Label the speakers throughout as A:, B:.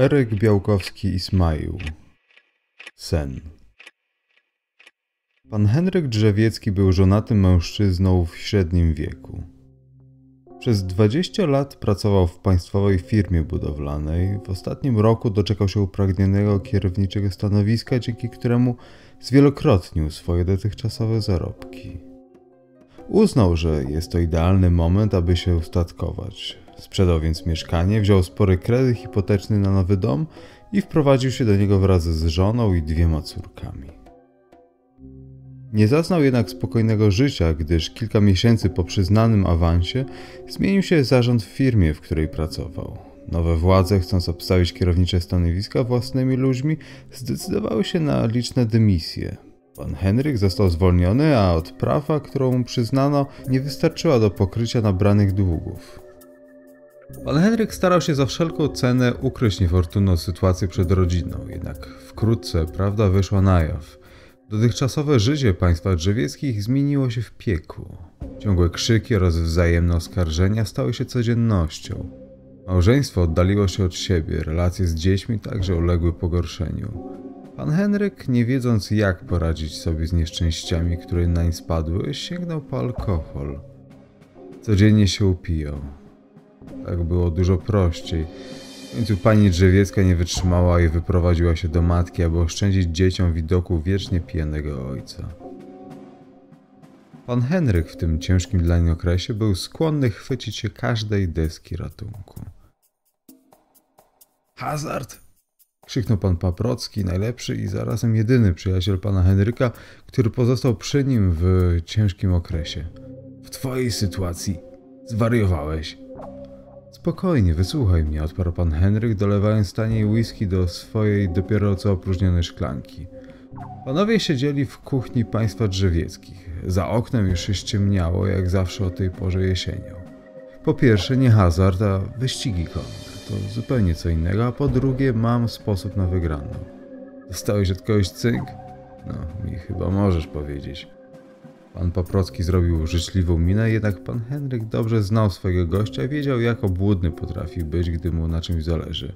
A: Eryk Białkowski Ismail Sen Pan Henryk Drzewiecki był żonatym mężczyzną w średnim wieku. Przez 20 lat pracował w państwowej firmie budowlanej. W ostatnim roku doczekał się upragnionego kierowniczego stanowiska, dzięki któremu zwielokrotnił swoje dotychczasowe zarobki. Uznał, że jest to idealny moment, aby się ustatkować. Sprzedał więc mieszkanie, wziął spory kredyt hipoteczny na nowy dom i wprowadził się do niego wraz z żoną i dwiema córkami. Nie zaznał jednak spokojnego życia, gdyż kilka miesięcy po przyznanym awansie zmienił się zarząd w firmie, w której pracował. Nowe władze, chcąc obstawić kierownicze stanowiska własnymi ludźmi, zdecydowały się na liczne dymisje. Pan Henryk został zwolniony, a odprawa, którą mu przyznano, nie wystarczyła do pokrycia nabranych długów. Pan Henryk starał się za wszelką cenę ukryć niefortunną sytuację przed rodziną, jednak wkrótce prawda wyszła na jaw. Dotychczasowe życie państwa drzewieckich zmieniło się w pieku. Ciągłe krzyki oraz wzajemne oskarżenia stały się codziennością. Małżeństwo oddaliło się od siebie, relacje z dziećmi także uległy pogorszeniu. Pan Henryk, nie wiedząc jak poradzić sobie z nieszczęściami, które nań spadły, sięgnął po alkohol. Codziennie się upijał, tak było dużo prościej. W końcu pani drzewiecka nie wytrzymała i wyprowadziła się do matki, aby oszczędzić dzieciom widoku wiecznie pijanego ojca. Pan Henryk w tym ciężkim dla niej okresie był skłonny chwycić się każdej deski ratunku. Hazard! krzyknął pan Paprocki, najlepszy i zarazem jedyny przyjaciel pana Henryka, który pozostał przy nim w ciężkim okresie. W twojej sytuacji zwariowałeś. Spokojnie, wysłuchaj mnie, odparł pan Henryk, dolewając taniej whisky do swojej dopiero co opróżnionej szklanki. Panowie siedzieli w kuchni państwa drzewieckich. Za oknem już się ściemniało, jak zawsze o tej porze jesienią. Po pierwsze, nie hazard, a wyścigi konne. To zupełnie co innego, a po drugie, mam sposób na wygraną. Dostałeś od kogoś cynk? No, mi chyba możesz powiedzieć. Pan Paprocki zrobił życzliwą minę, jednak pan Henryk dobrze znał swojego gościa i wiedział, jak obłudny potrafi być, gdy mu na czymś zależy.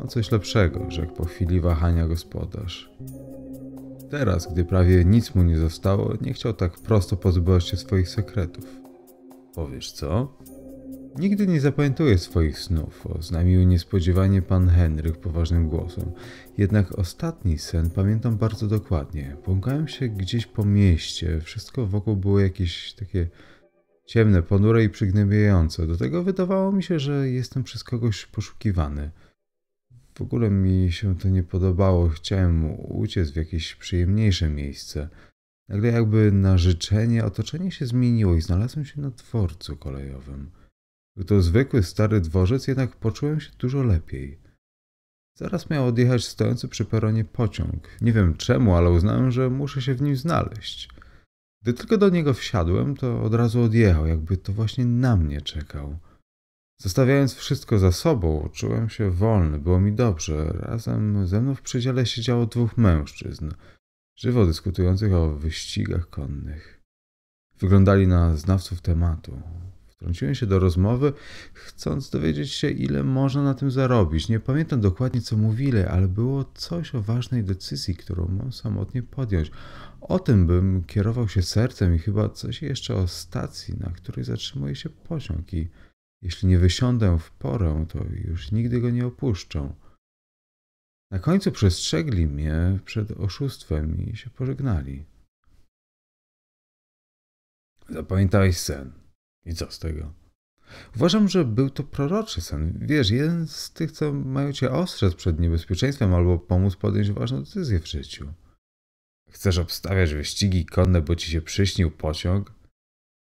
A: Ma coś lepszego, rzekł po chwili wahania gospodarz. Teraz, gdy prawie nic mu nie zostało, nie chciał tak prosto pozbywać się swoich sekretów. Powiesz co? Nigdy nie zapamiętuję swoich snów, oznajmił niespodziewanie pan Henryk poważnym głosem. Jednak ostatni sen pamiętam bardzo dokładnie. Błąkałem się gdzieś po mieście, wszystko wokół było jakieś takie ciemne, ponure i przygnębiające. Do tego wydawało mi się, że jestem przez kogoś poszukiwany. W ogóle mi się to nie podobało, chciałem uciec w jakieś przyjemniejsze miejsce. Nagle jakby na życzenie otoczenie się zmieniło i znalazłem się na dworcu kolejowym to zwykły stary dworzec, jednak poczułem się dużo lepiej. Zaraz miał odjechać stojący przy peronie pociąg. Nie wiem czemu, ale uznałem, że muszę się w nim znaleźć. Gdy tylko do niego wsiadłem, to od razu odjechał, jakby to właśnie na mnie czekał. Zostawiając wszystko za sobą, czułem się wolny, było mi dobrze. Razem ze mną w przedziale siedziało dwóch mężczyzn, żywo dyskutujących o wyścigach konnych. Wyglądali na znawców tematu. Wtrąciłem się do rozmowy, chcąc dowiedzieć się, ile można na tym zarobić. Nie pamiętam dokładnie, co mówili, ale było coś o ważnej decyzji, którą mam samotnie podjąć. O tym bym kierował się sercem i chyba coś jeszcze o stacji, na której zatrzymuje się pociąg i jeśli nie wysiądę w porę, to już nigdy go nie opuszczą. Na końcu przestrzegli mnie przed oszustwem i się pożegnali. Zapamiętaj sen. I co z tego? Uważam, że był to proroczy sen. Wiesz, jeden z tych, co mają cię ostrzec przed niebezpieczeństwem albo pomóc podjąć ważną decyzję w życiu. Chcesz obstawiać wyścigi konne, bo ci się przyśnił pociąg?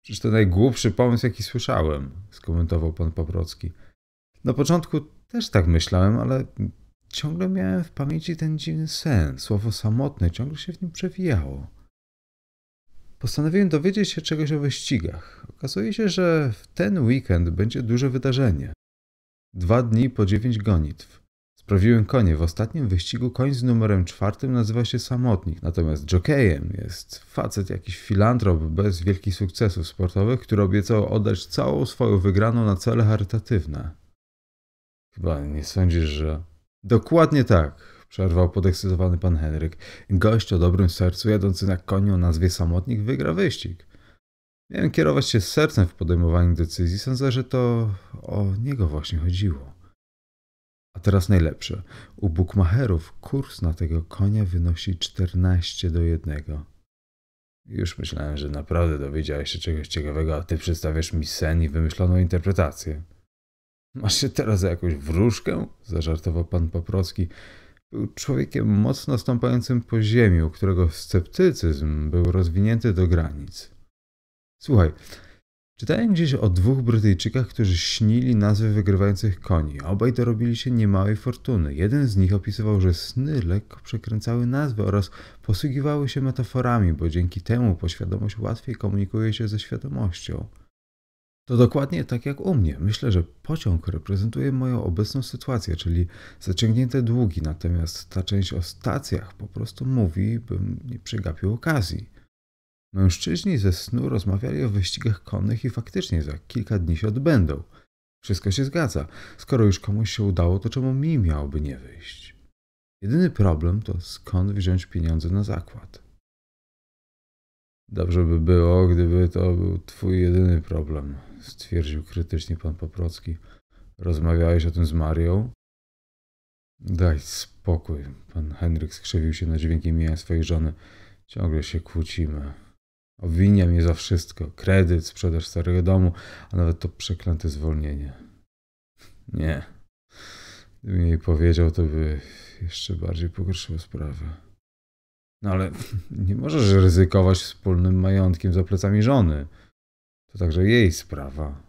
A: Przecież to najgłupszy pomysł, jaki słyszałem, skomentował pan Paprocki. Na początku też tak myślałem, ale ciągle miałem w pamięci ten dziwny sen. Słowo samotne ciągle się w nim przewijało postanowiłem dowiedzieć się czegoś o wyścigach. Okazuje się, że w ten weekend będzie duże wydarzenie. Dwa dni po dziewięć gonitw. Sprawiłem konie. W ostatnim wyścigu koń z numerem czwartym nazywa się Samotnik, natomiast jokejem jest facet, jakiś filantrop bez wielkich sukcesów sportowych, który obiecał oddać całą swoją wygraną na cele charytatywne. Chyba nie sądzisz, że... Dokładnie tak przerwał podekscytowany pan Henryk. Gość o dobrym sercu, jadący na koniu o nazwie Samotnik, wygra wyścig. Miałem kierować się sercem w podejmowaniu decyzji. Sądzę, że to o niego właśnie chodziło. A teraz najlepsze. U bukmacherów kurs na tego konia wynosi 14 do 1. Już myślałem, że naprawdę dowiedziałeś się czegoś ciekawego, a ty przedstawiasz mi sen i wymyśloną interpretację. Masz się teraz za jakąś wróżkę? Zażartował pan Poprocki, był człowiekiem mocno stąpającym po ziemi, u którego sceptycyzm był rozwinięty do granic. Słuchaj, czytałem gdzieś o dwóch Brytyjczykach, którzy śnili nazwy wygrywających koni. Obaj dorobili się niemałej fortuny. Jeden z nich opisywał, że sny lekko przekręcały nazwy oraz posługiwały się metaforami, bo dzięki temu poświadomość łatwiej komunikuje się ze świadomością. To dokładnie tak jak u mnie. Myślę, że pociąg reprezentuje moją obecną sytuację, czyli zaciągnięte długi, natomiast ta część o stacjach po prostu mówi, bym nie przegapił okazji. Mężczyźni ze snu rozmawiali o wyścigach konnych i faktycznie za kilka dni się odbędą. Wszystko się zgadza. Skoro już komuś się udało, to czemu mi miałoby nie wyjść? Jedyny problem to skąd wziąć pieniądze na zakład. Dobrze by było, gdyby to był twój jedyny problem, stwierdził krytycznie pan Poprocki. Rozmawiałeś o tym z Marią? Daj spokój. Pan Henryk skrzywił się na dźwięki mijania swojej żony. Ciągle się kłócimy. Obwinia mnie za wszystko. Kredyt, sprzedaż starego domu, a nawet to przeklęte zwolnienie. Nie. Gdybym jej powiedział, to by jeszcze bardziej pogorszyło sprawę. No ale nie możesz ryzykować wspólnym majątkiem za plecami żony. To także jej sprawa.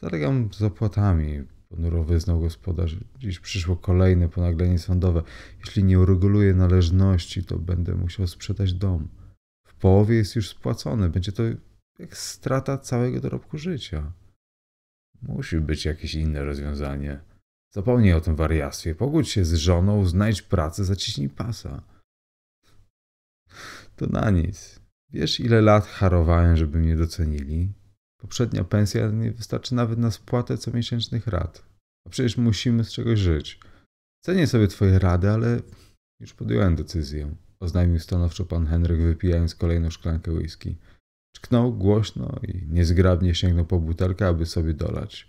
A: Zalegam z opłatami, ponuro wyznał gospodarz. Dziś przyszło kolejne ponaglenie sądowe. Jeśli nie ureguluję należności, to będę musiał sprzedać dom. W połowie jest już spłacony. Będzie to jak strata całego dorobku życia. Musi być jakieś inne rozwiązanie. Zapomnij o tym wariactwie. Pogódź się z żoną, znajdź pracę, zaciśnij pasa. To na nic. Wiesz, ile lat harowałem, żeby mnie docenili? Poprzednia pensja nie wystarczy nawet na spłatę comiesięcznych rad. A przecież musimy z czegoś żyć. Cenię sobie twoje rady, ale już podjąłem decyzję. Oznajmił stanowczo pan Henryk, wypijając kolejną szklankę whisky. Czknął głośno i niezgrabnie sięgnął po butelkę, aby sobie dolać.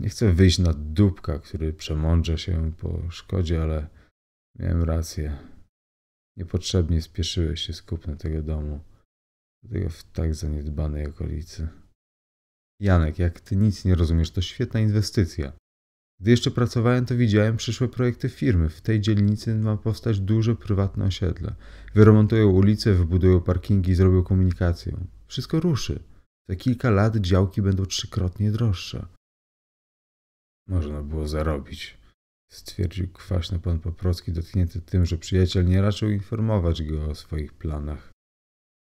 A: Nie chcę wyjść na dupka, który przemądrze się po szkodzie, ale miałem rację. Niepotrzebnie spieszyłeś się z kupna tego domu, tego w tak zaniedbanej okolicy. Janek, jak ty nic nie rozumiesz, to świetna inwestycja. Gdy jeszcze pracowałem, to widziałem przyszłe projekty firmy. W tej dzielnicy ma powstać duże prywatne osiedle. Wyremontują ulice, wybudują parkingi, zrobią komunikację. Wszystko ruszy. Za kilka lat działki będą trzykrotnie droższe. Można było zarobić stwierdził kwaśny pan Paprocki, dotknięty tym, że przyjaciel nie raczył informować go o swoich planach.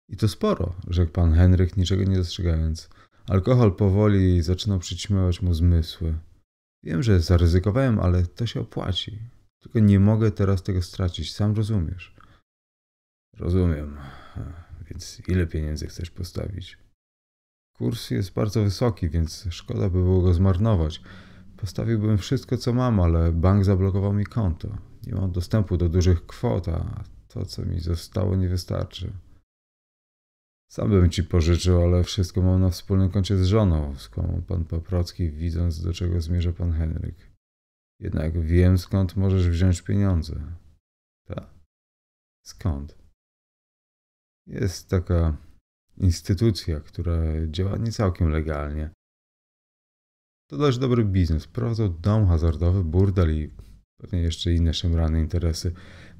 A: I to sporo, rzekł pan Henryk, niczego nie dostrzegając. Alkohol powoli zaczynał przyćmywać mu zmysły. Wiem, że zaryzykowałem, ale to się opłaci. Tylko nie mogę teraz tego stracić, sam rozumiesz. Rozumiem. Więc ile pieniędzy chcesz postawić? Kurs jest bardzo wysoki, więc szkoda by było go zmarnować. Postawiłbym wszystko, co mam, ale bank zablokował mi konto. Nie mam dostępu do dużych kwot, a to, co mi zostało, nie wystarczy. Sam bym ci pożyczył, ale wszystko mam na wspólnym koncie z żoną, skłamał pan Paprocki, widząc, do czego zmierza pan Henryk. Jednak wiem, skąd możesz wziąć pieniądze. Tak? Skąd? Jest taka instytucja, która działa nie całkiem legalnie. To dość dobry biznes. Prowadzą dom hazardowy, burdel i pewnie jeszcze inne szemrane interesy.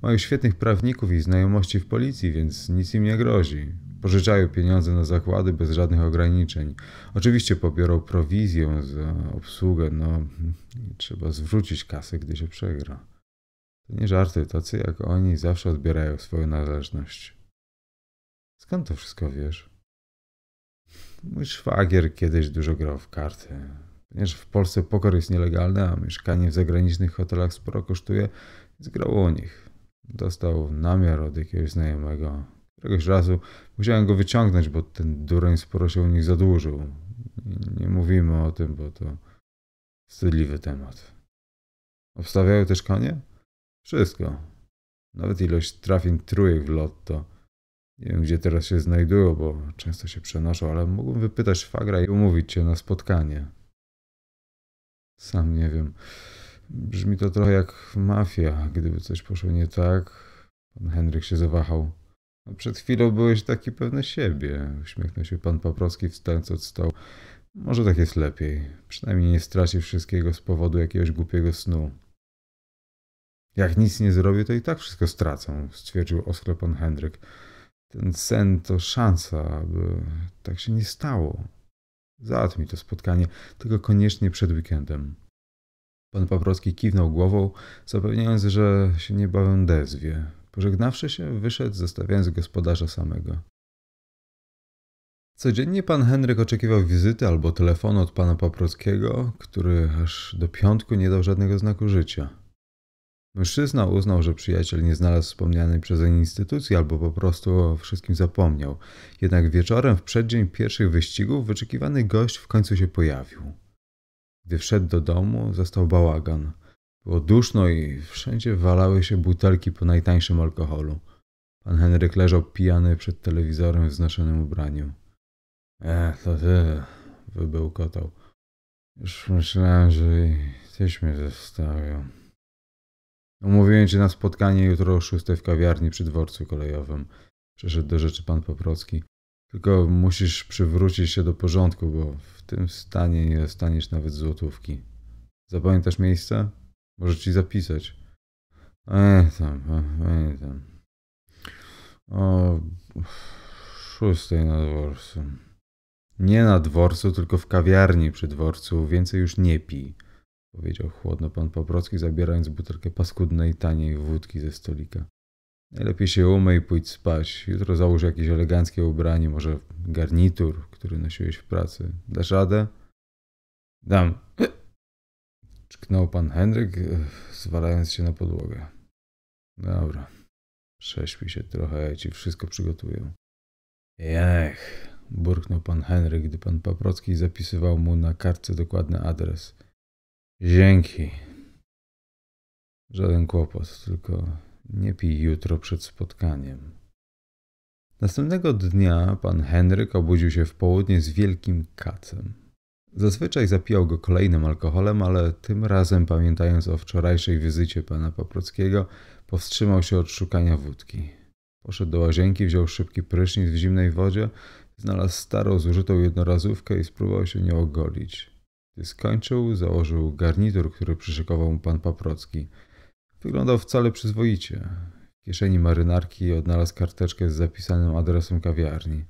A: Mają świetnych prawników i znajomości w policji, więc nic im nie grozi. Pożyczają pieniądze na zakłady bez żadnych ograniczeń. Oczywiście pobiorą prowizję za obsługę, no i trzeba zwrócić kasę, gdy się przegra. To nie żarty, tacy jak oni zawsze odbierają swoją należność. Skąd to wszystko wiesz? Mój szwagier kiedyś dużo grał w karty. Ponieważ w Polsce pokor jest nielegalny, a mieszkanie w zagranicznych hotelach sporo kosztuje, zgrało o nich. Dostał namiar od jakiegoś znajomego. Któregoś razu musiałem go wyciągnąć, bo ten dureń sporo się u nich zadłużył. Nie mówimy o tym, bo to wstydliwy temat. Obstawiają też konie? Wszystko. Nawet ilość trafień trójek w lotto. Nie wiem, gdzie teraz się znajdują, bo często się przenoszą, ale mógłbym wypytać szwagra i umówić się na spotkanie. Sam nie wiem. Brzmi to trochę jak mafia, gdyby coś poszło nie tak. Pan Henryk się zawahał. A no, przed chwilą byłeś taki pewny siebie, uśmiechnął się pan Paprowski wstając od stołu. Może tak jest lepiej. Przynajmniej nie straci wszystkiego z powodu jakiegoś głupiego snu. Jak nic nie zrobię, to i tak wszystko stracę, stwierdził oskro pan Henryk. Ten sen to szansa, aby tak się nie stało mi to spotkanie, tylko koniecznie przed weekendem. Pan Paprocki kiwnął głową, zapewniając, że się niebawem odezwie. Pożegnawszy się, wyszedł, zostawiając gospodarza samego. Codziennie pan Henryk oczekiwał wizyty albo telefonu od pana Paprockiego, który aż do piątku nie dał żadnego znaku życia. Mężczyzna uznał, że przyjaciel nie znalazł wspomnianej przezeń instytucji albo po prostu o wszystkim zapomniał. Jednak wieczorem w przeddzień pierwszych wyścigów wyczekiwany gość w końcu się pojawił. Gdy wszedł do domu, zastał bałagan. Było duszno i wszędzie walały się butelki po najtańszym alkoholu. Pan Henryk leżał pijany przed telewizorem w znoszonym ubraniu. Ech, to ty, wybełkotał. Już myślałem, że tyś mnie zostawił. Umówiłem ci na spotkanie jutro o 6 w kawiarni przy dworcu kolejowym. Przeszedł do rzeczy pan Poprocki. Tylko musisz przywrócić się do porządku, bo w tym stanie nie dostaniesz nawet złotówki. Zapamiętasz miejsce? Może ci zapisać. Ej tam, ej e, tam. O szóstej na dworcu. Nie na dworcu, tylko w kawiarni przy dworcu. Więcej już nie pij powiedział chłodno pan Paprocki, zabierając butelkę paskudnej, taniej wódki ze stolika. Najlepiej się umyj i pójdź spać. Jutro załóż jakieś eleganckie ubranie, może garnitur, który nosiłeś w pracy. Dasz radę? Dam. czknął pan Henryk, e, zwalając się na podłogę. Dobra, prześpi się trochę, ja ci wszystko przygotuję. Jech, burknął pan Henryk, gdy pan Paprocki zapisywał mu na kartce dokładny adres. Dzięki. Żaden kłopot, tylko nie pij jutro przed spotkaniem. Następnego dnia pan Henryk obudził się w południe z wielkim kacem. Zazwyczaj zapijał go kolejnym alkoholem, ale tym razem, pamiętając o wczorajszej wizycie pana Paprockiego, powstrzymał się od szukania wódki. Poszedł do łazienki, wziął szybki prysznic w zimnej wodzie, znalazł starą, zużytą jednorazówkę i spróbował się nie ogolić. Gdy skończył, założył garnitur, który przyszykował mu pan Paprocki. Wyglądał wcale przyzwoicie. W kieszeni marynarki odnalazł karteczkę z zapisanym adresem kawiarni.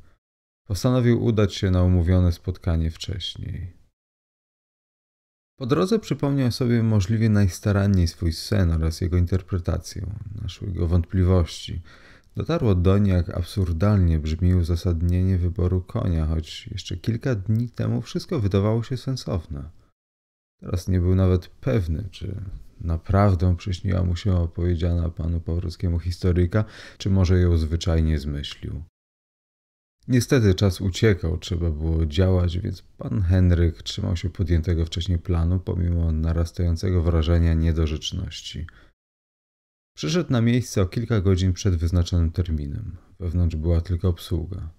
A: Postanowił udać się na umówione spotkanie wcześniej. Po drodze przypomniał sobie możliwie najstaranniej swój sen oraz jego interpretację. Naszły go wątpliwości – Dotarło doń, jak absurdalnie brzmi uzasadnienie wyboru konia, choć jeszcze kilka dni temu wszystko wydawało się sensowne. Teraz nie był nawet pewny, czy naprawdę przyśniła mu się opowiedziana panu Pawrowskiemu historyjka, czy może ją zwyczajnie zmyślił. Niestety czas uciekał, trzeba było działać, więc pan Henryk trzymał się podjętego wcześniej planu pomimo narastającego wrażenia niedorzeczności. Przyszedł na miejsce o kilka godzin przed wyznaczonym terminem. Wewnątrz była tylko obsługa.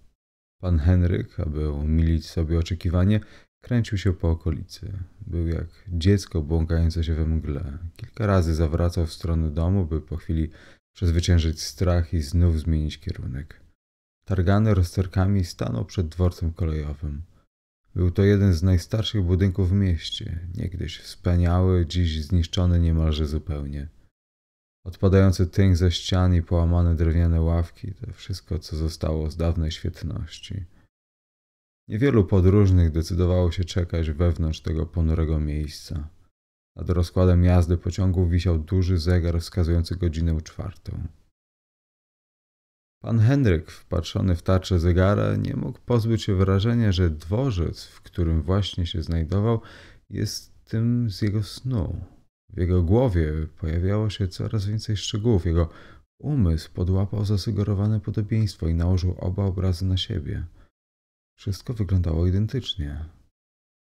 A: Pan Henryk, aby umilić sobie oczekiwanie, kręcił się po okolicy. Był jak dziecko błąkające się we mgle. Kilka razy zawracał w stronę domu, by po chwili przezwyciężyć strach i znów zmienić kierunek. Targany rozterkami stanął przed dworcem kolejowym. Był to jeden z najstarszych budynków w mieście, niegdyś wspaniały, dziś zniszczony niemalże zupełnie. Odpadający tyń ze ścian i połamane drewniane ławki to wszystko, co zostało z dawnej świetności. Niewielu podróżnych decydowało się czekać wewnątrz tego ponurego miejsca. Nad rozkładem jazdy pociągu wisiał duży zegar wskazujący godzinę czwartą. Pan Henryk, wpatrzony w tarczę zegara, nie mógł pozbyć się wrażenia, że dworzec, w którym właśnie się znajdował, jest tym z jego snu. W jego głowie pojawiało się coraz więcej szczegółów. Jego umysł podłapał zasugerowane podobieństwo i nałożył oba obrazy na siebie. Wszystko wyglądało identycznie.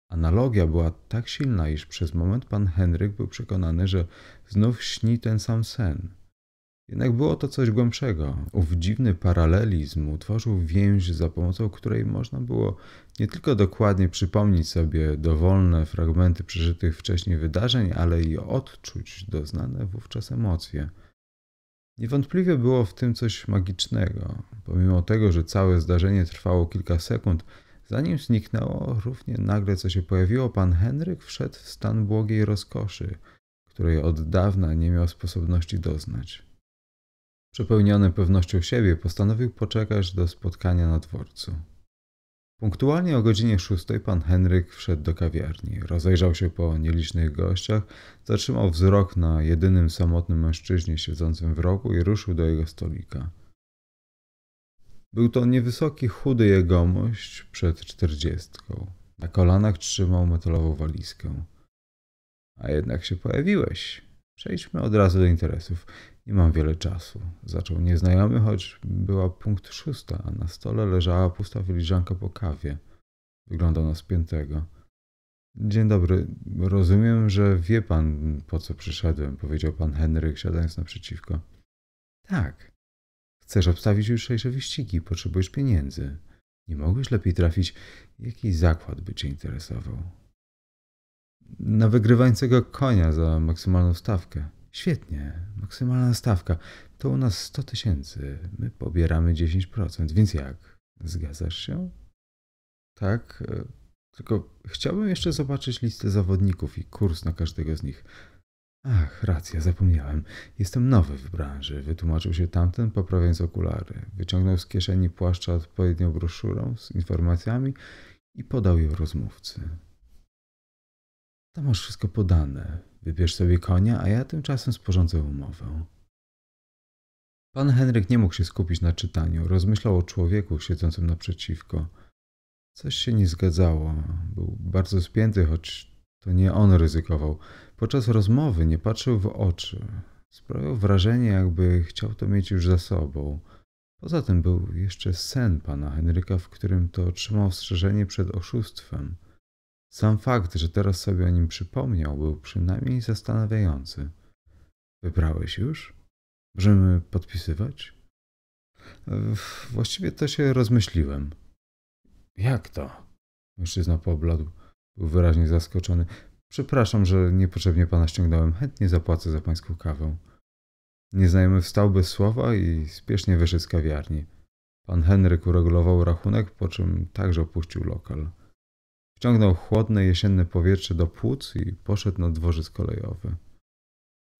A: Analogia była tak silna, iż przez moment pan Henryk był przekonany, że znów śni ten sam sen. Jednak było to coś głębszego. Ów dziwny paralelizm utworzył więź, za pomocą której można było nie tylko dokładnie przypomnieć sobie dowolne fragmenty przeżytych wcześniej wydarzeń, ale i odczuć doznane wówczas emocje. Niewątpliwie było w tym coś magicznego. Pomimo tego, że całe zdarzenie trwało kilka sekund, zanim zniknęło, równie nagle co się pojawiło, pan Henryk wszedł w stan błogiej rozkoszy, której od dawna nie miał sposobności doznać. Przepełniony pewnością siebie, postanowił poczekać do spotkania na dworcu. Punktualnie o godzinie szóstej pan Henryk wszedł do kawiarni. Rozejrzał się po nielicznych gościach, zatrzymał wzrok na jedynym samotnym mężczyźnie siedzącym w rogu i ruszył do jego stolika. Był to niewysoki, chudy jegomość przed czterdziestką. Na kolanach trzymał metalową walizkę. A jednak się pojawiłeś, Przejdźmy od razu do interesów. Nie mam wiele czasu. Zaczął nieznajomy, choć była punkt szósta, a na stole leżała pusta filiżanka po kawie. Wyglądał na spiętego. Dzień dobry. Rozumiem, że wie pan, po co przyszedłem, powiedział pan Henryk, siadając naprzeciwko. Tak. Chcesz obstawić jutrzejsze wyścigi, potrzebujesz pieniędzy. Nie mogłeś lepiej trafić, jaki zakład by cię interesował na wygrywającego konia za maksymalną stawkę. Świetnie, maksymalna stawka. To u nas 100 tysięcy. My pobieramy 10%, więc jak? Zgadzasz się? Tak, e, tylko chciałbym jeszcze zobaczyć listę zawodników i kurs na każdego z nich. Ach, racja, zapomniałem. Jestem nowy w branży, wytłumaczył się tamten, poprawiając okulary. Wyciągnął z kieszeni płaszcza odpowiednią broszurą z informacjami i podał ją rozmówcy. Tam masz wszystko podane. Wybierz sobie konia, a ja tymczasem sporządzę umowę. Pan Henryk nie mógł się skupić na czytaniu. Rozmyślał o człowieku siedzącym naprzeciwko. Coś się nie zgadzało. Był bardzo spięty, choć to nie on ryzykował. Podczas rozmowy nie patrzył w oczy. Sprawiał wrażenie, jakby chciał to mieć już za sobą. Poza tym był jeszcze sen pana Henryka, w którym to otrzymał ostrzeżenie przed oszustwem. Sam fakt, że teraz sobie o nim przypomniał, był przynajmniej zastanawiający. Wybrałeś już? Możemy podpisywać? Właściwie to się rozmyśliłem. Jak to? Mężczyzna pobladł. Był wyraźnie zaskoczony. Przepraszam, że niepotrzebnie pana ściągnąłem. Chętnie zapłacę za pańską kawę. Nieznajomy wstał bez słowa i spiesznie wyszedł z kawiarni. Pan Henryk uregulował rachunek, po czym także opuścił lokal. Wciągnął chłodne jesienne powietrze do płuc i poszedł na dworzec kolejowy.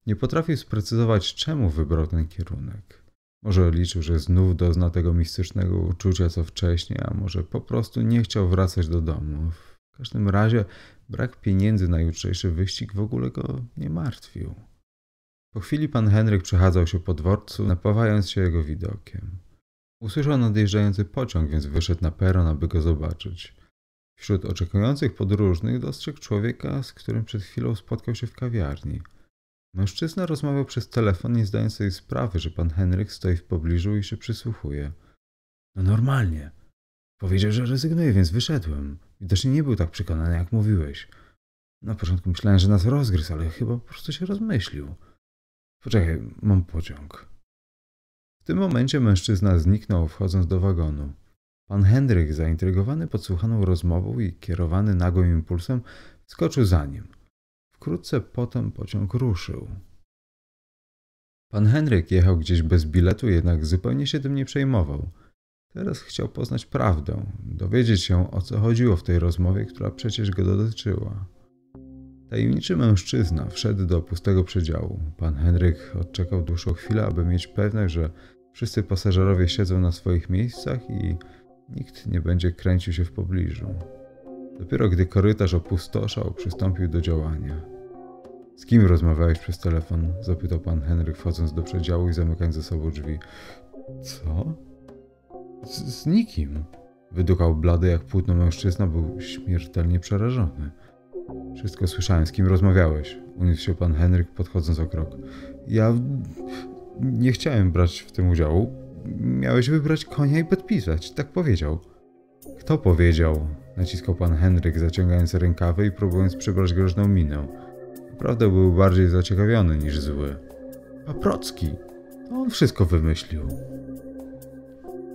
A: Nie potrafił sprecyzować, czemu wybrał ten kierunek. Może liczył, że znów dozna tego mistycznego uczucia co wcześniej, a może po prostu nie chciał wracać do domu. W każdym razie brak pieniędzy na jutrzejszy wyścig w ogóle go nie martwił. Po chwili pan Henryk przechadzał się po dworcu, napawając się jego widokiem. Usłyszał nadjeżdżający pociąg, więc wyszedł na peron, aby go zobaczyć. Wśród oczekujących podróżnych dostrzegł człowieka, z którym przed chwilą spotkał się w kawiarni. Mężczyzna rozmawiał przez telefon, nie zdając sobie sprawy, że pan Henryk stoi w pobliżu i się przysłuchuje. No normalnie. Powiedział, że rezygnuje, więc wyszedłem. Widocznie nie był tak przekonany, jak mówiłeś. Na początku myślałem, że nas rozgryzł, ale chyba po prostu się rozmyślił. Poczekaj, mam pociąg. W tym momencie mężczyzna zniknął, wchodząc do wagonu. Pan Henryk, zaintrygowany podsłuchaną rozmową i kierowany nagłym impulsem, skoczył za nim. Wkrótce potem pociąg ruszył. Pan Henryk jechał gdzieś bez biletu, jednak zupełnie się tym nie przejmował. Teraz chciał poznać prawdę, dowiedzieć się o co chodziło w tej rozmowie, która przecież go dotyczyła. Tajemniczy mężczyzna wszedł do pustego przedziału. Pan Henryk odczekał dłuższą chwilę, aby mieć pewność, że wszyscy pasażerowie siedzą na swoich miejscach i Nikt nie będzie kręcił się w pobliżu. Dopiero gdy korytarz opustoszał, przystąpił do działania. Z kim rozmawiałeś przez telefon? zapytał pan Henryk, wchodząc do przedziału i zamykając za sobą drzwi. Co? Z, z nikim. Wydukał blady jak płótno mężczyzna, był śmiertelnie przerażony. Wszystko słyszałem, z kim rozmawiałeś? Uniósł się pan Henryk, podchodząc o krok. Ja nie chciałem brać w tym udziału, miałeś wybrać konia i podpisać, tak powiedział. Kto powiedział? Naciskał pan Henryk, zaciągając rękawy i próbując przybrać groźną minę. Naprawdę był bardziej zaciekawiony niż zły. Paprocki! To on wszystko wymyślił.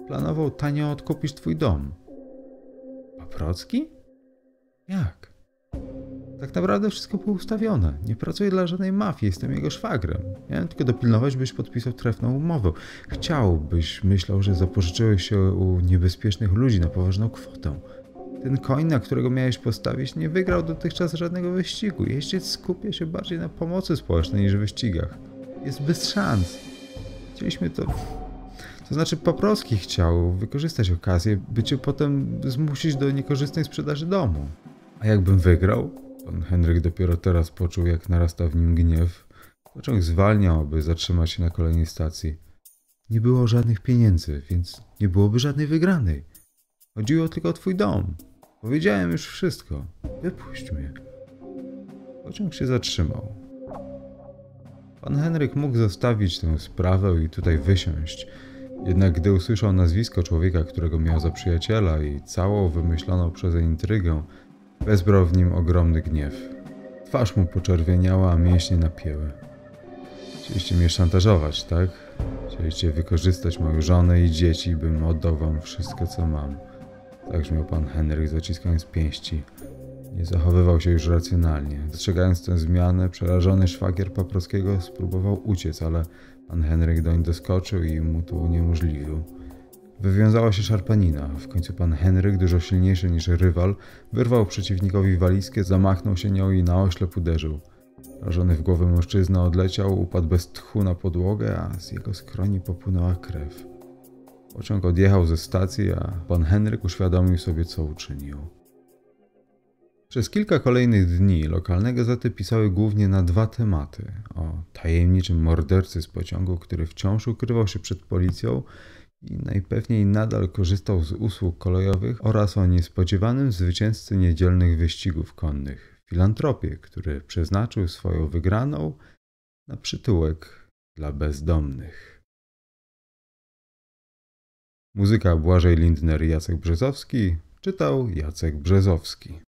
A: Planował tanio odkupić twój dom. Paprocki? Jak? Tak naprawdę wszystko było ustawione. Nie pracuję dla żadnej mafii, jestem jego szwagrem. Miałem tylko dopilnować, byś podpisał trefną umowę. Chciałbyś, myślał, że zapożyczyłeś się u niebezpiecznych ludzi na poważną kwotę. Ten coin, na którego miałeś postawić, nie wygrał dotychczas żadnego wyścigu. Jeździec skupia się bardziej na pomocy społecznej niż wyścigach. Jest bez szans. Chcieliśmy to... To znaczy Paprowski chciał wykorzystać okazję, by cię potem zmusić do niekorzystnej sprzedaży domu. A jakbym wygrał, Pan Henryk dopiero teraz poczuł, jak narasta w nim gniew. Pociąg zwalniał, aby zatrzymać się na kolejnej stacji. Nie było żadnych pieniędzy, więc nie byłoby żadnej wygranej. Chodziło tylko o twój dom. Powiedziałem już wszystko. Wypuść mnie. Pociąg się zatrzymał. Pan Henryk mógł zostawić tę sprawę i tutaj wysiąść. Jednak gdy usłyszał nazwisko człowieka, którego miał za przyjaciela i całą wymyśloną przez intrygę, Wezbrał w nim ogromny gniew. Twarz mu poczerwieniała, a mięśnie napięły. Chcieliście mnie szantażować, tak? Chcieliście wykorzystać moją żonę i dzieci, bym oddał wam wszystko, co mam. Tak brzmiał pan Henryk, zaciskając pięści. Nie zachowywał się już racjonalnie. Dostrzegając tę zmianę, przerażony szwagier Paprockiego spróbował uciec, ale pan Henryk doń doskoczył i mu to uniemożliwił. Wywiązała się szarpanina. W końcu pan Henryk, dużo silniejszy niż rywal, wyrwał przeciwnikowi walizkę, zamachnął się nią i na oślep uderzył. Rażony w głowę mężczyzna odleciał, upadł bez tchu na podłogę, a z jego skroni popłynęła krew. Pociąg odjechał ze stacji, a pan Henryk uświadomił sobie, co uczynił. Przez kilka kolejnych dni lokalne gazety pisały głównie na dwa tematy: o tajemniczym mordercy z pociągu, który wciąż ukrywał się przed policją, i najpewniej nadal korzystał z usług kolejowych oraz o niespodziewanym zwycięzcy niedzielnych wyścigów konnych, filantropie, który przeznaczył swoją wygraną na przytułek dla bezdomnych. Muzyka Błażej Lindner i Jacek Brzezowski czytał Jacek Brzezowski.